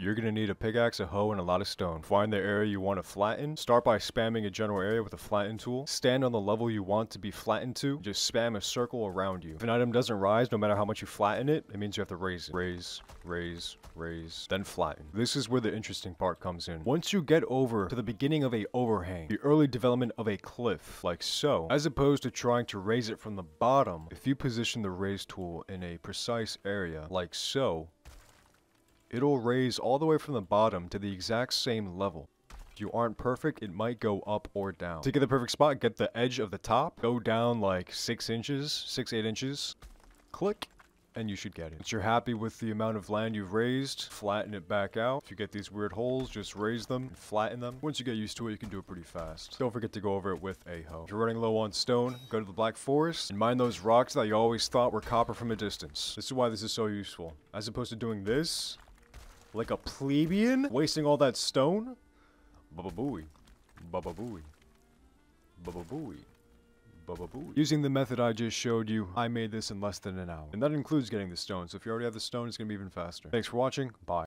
You're gonna need a pickaxe, a hoe, and a lot of stone. Find the area you want to flatten. Start by spamming a general area with a flatten tool. Stand on the level you want to be flattened to. Just spam a circle around you. If an item doesn't rise, no matter how much you flatten it, it means you have to raise it. Raise, raise, raise, then flatten. This is where the interesting part comes in. Once you get over to the beginning of a overhang, the early development of a cliff, like so, as opposed to trying to raise it from the bottom, if you position the raise tool in a precise area, like so, It'll raise all the way from the bottom to the exact same level. If you aren't perfect, it might go up or down. To get the perfect spot, get the edge of the top, go down like 6 inches, 6, 8 inches, click, and you should get it. Once you're happy with the amount of land you've raised, flatten it back out. If you get these weird holes, just raise them, flatten them. Once you get used to it, you can do it pretty fast. Don't forget to go over it with a hoe. If you're running low on stone, go to the Black Forest and mine those rocks that you always thought were copper from a distance. This is why this is so useful. As opposed to doing this, like a plebeian? Wasting all that stone? Baba booey. Baba booey. Baba booey. Using the method I just showed you, I made this in less than an hour. And that includes getting the stone, so if you already have the stone, it's gonna be even faster. Thanks for watching, bye.